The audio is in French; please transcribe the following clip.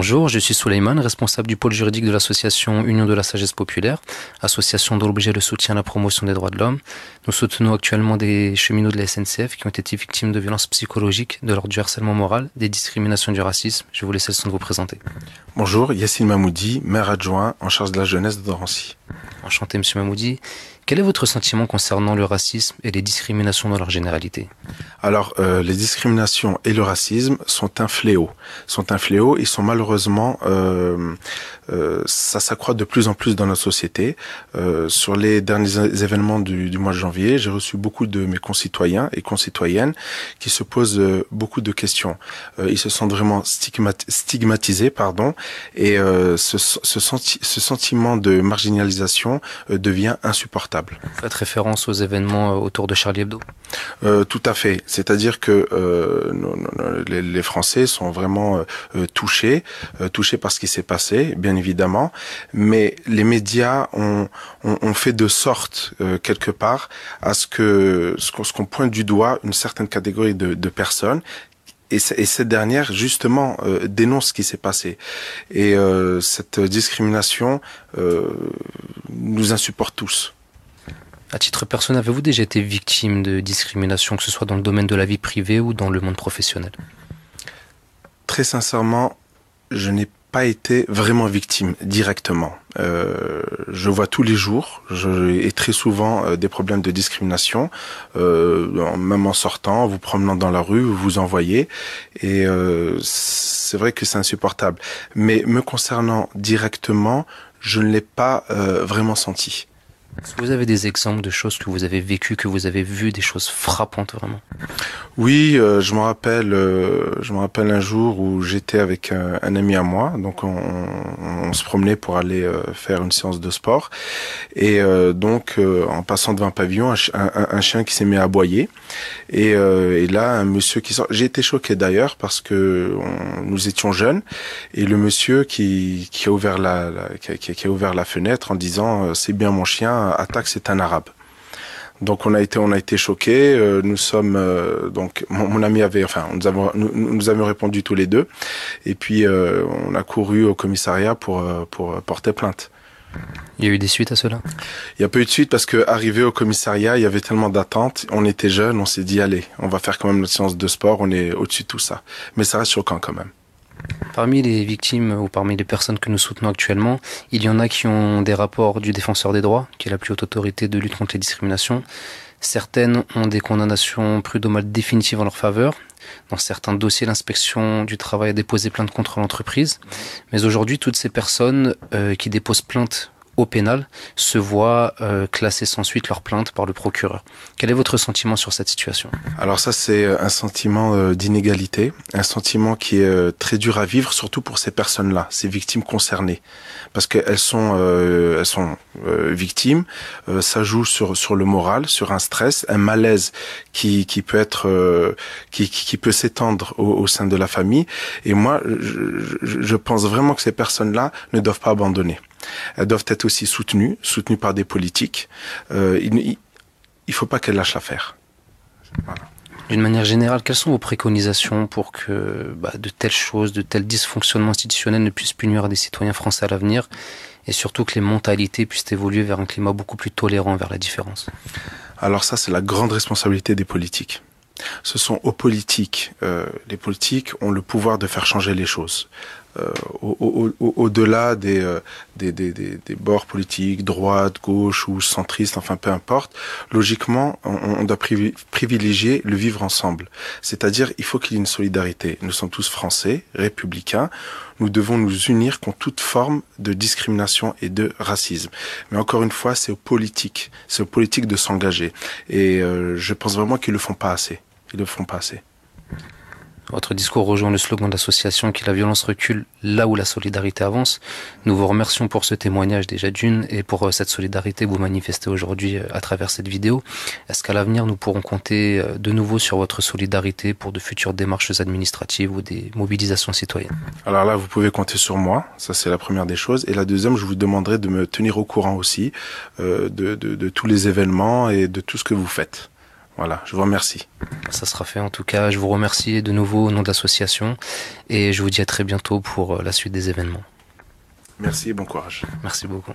Bonjour, je suis Souleyman, responsable du pôle juridique de l'association Union de la Sagesse Populaire, association dont l'objet est le soutien à la promotion des droits de l'homme. Nous soutenons actuellement des cheminots de la SNCF qui ont été victimes de violences psychologiques, de l'ordre du harcèlement moral, des discriminations du racisme. Je vous laisse le soin de vous présenter. Bonjour, Yassine Mamoudi, maire adjoint en charge de la jeunesse de Drancy. Enchanté, monsieur Mamoudi. Quel est votre sentiment concernant le racisme et les discriminations dans leur généralité Alors, euh, les discriminations et le racisme sont un fléau. Sont un fléau. Ils sont malheureusement, euh, euh, ça s'accroît de plus en plus dans notre société. sur les derniers événements du, mois de janvier, j'ai reçu beaucoup de mes concitoyens et concitoyennes qui se posent beaucoup de questions. ils se sentent vraiment stigmatisés, pardon, et ce sentiment de marginalisation devient insupportable vous Faites référence aux événements euh, autour de Charlie Hebdo. Euh, tout à fait. C'est-à-dire que euh, non, non, les, les, Français sont vraiment euh, euh, touchés, touchés par ce qui s'est passé, bien évidemment. Mais les médias ont, ont, ont fait de sorte quelque part à ce que ce qu'on pointe du doigt une certaine catégorie de, de personnes et, cette dernière justement euh, dénonce ce qui s'est passé. Et euh, cette discrimination euh, nous insupporte tous. À titre personnel, avez-vous déjà été victime de discrimination, que ce soit dans le domaine de la vie privée ou dans le monde professionnel Très sincèrement, je n'ai pas été vraiment victime directement. Euh, je vois tous les jours je, et très souvent euh, des problèmes de discrimination, euh, même en sortant, en vous promenant dans la rue, vous vous envoyez, et euh, c'est vrai que c'est insupportable. Mais me concernant directement, je ne l'ai pas vraiment senti. Est-ce que vous avez des exemples de choses que vous avez vécues, que vous avez vues, des choses frappantes vraiment Oui, euh, je me rappelle, euh, je me rappelle un jour où j'étais avec un, ami à moi, donc on, on, se promenait pour aller euh, faire une séance de sport, et donc en passant devant un pavillon, un, chien qui s'est mis à aboyer, et, et, là un monsieur qui sort. J'ai été choqué d'ailleurs parce que nous étions jeunes, et le monsieur qui, qui a ouvert la, la qui, a, qui, a, ouvert la fenêtre en disant c'est bien mon chien attaque, c'est un arabe. Donc on a été on a été choqué. Euh, nous sommes euh, donc mon, ami avait enfin nous avons nous, nous avons répondu tous les deux et puis euh, on a couru au commissariat pour pour porter plainte. Il y a eu des suites à cela Il y a pas eu de suite parce que arrivé au commissariat, il y avait tellement d'attentes. On était jeunes, on s'est dit allez, on va faire quand même notre séance de sport. On est au-dessus de tout ça, mais ça reste choquant quand même. Parmi les victimes ou parmi les personnes que nous soutenons actuellement, il y en a qui ont des rapports du défenseur des droits, qui est la plus haute autorité de lutte contre les discriminations. Certaines ont des condamnations prud'homales définitives en leur faveur. Dans certains dossiers, l'inspection du travail a déposé plainte contre l'entreprise. Mais aujourd'hui, toutes ces personnes euh, qui déposent plainte au pénal se voient euh, classer sans suite leur plainte par le procureur. Quel est votre sentiment sur cette situation Alors ça c'est euh, un sentiment euh, d'inégalité, un sentiment qui est très dur à vivre, surtout pour ces personnes-là, ces victimes concernées, parce qu'elles sont elles sont victimes, ça joue sur le moral, sur un stress, un malaise qui peut être qui, peut s'étendre au, sein de la famille. Et moi je pense vraiment que ces personnes-là ne doivent pas abandonner elles doivent être aussi soutenues, soutenues par des politiques. Euh, il ne faut pas qu'elles lâchent l'affaire. Voilà. D'une manière générale, quelles sont vos préconisations pour que bah, de telles choses, de tels dysfonctionnements institutionnels ne puissent plus des citoyens français à l'avenir et surtout que les mentalités puissent évoluer vers un climat beaucoup plus tolérant vers la différence Alors ça, c'est la grande responsabilité des politiques. Ce sont aux politiques. Euh, les politiques ont le pouvoir de faire changer les choses. Euh, au-delà des, euh, des, des, des, des, bords politiques, droite, gauche ou centriste, enfin peu importe, logiquement, on, doit privilégier le vivre ensemble. C'est-à-dire, il faut qu'il y ait une solidarité. Nous sommes tous français, républicains, nous devons nous unir contre toute forme de discrimination et de racisme. Mais encore une fois, c'est aux politiques, c'est aux politiques de s'engager. Et euh, je pense vraiment qu'ils le font pas assez. Ils le font pas assez. Votre discours rejoint le slogan de l'association qui la violence recule là où la solidarité avance. Nous vous remercions pour ce témoignage déjà d'une et pour euh, cette solidarité que vous manifestez aujourd'hui euh, à travers cette vidéo. Est-ce qu'à l'avenir nous pourrons compter euh, de nouveau sur votre solidarité pour de futures démarches administratives ou des mobilisations citoyennes Alors là, vous pouvez compter sur moi. Ça, c'est la première des choses. Et la deuxième, je vous demanderai de me tenir au courant aussi de tous les événements et de tout ce que vous faites. Voilà, je vous remercie. Ça sera fait en tout cas. Je vous remercie de nouveau au nom de l'association et je vous dis à très bientôt pour euh, la suite des événements. Merci et bon courage. Merci beaucoup.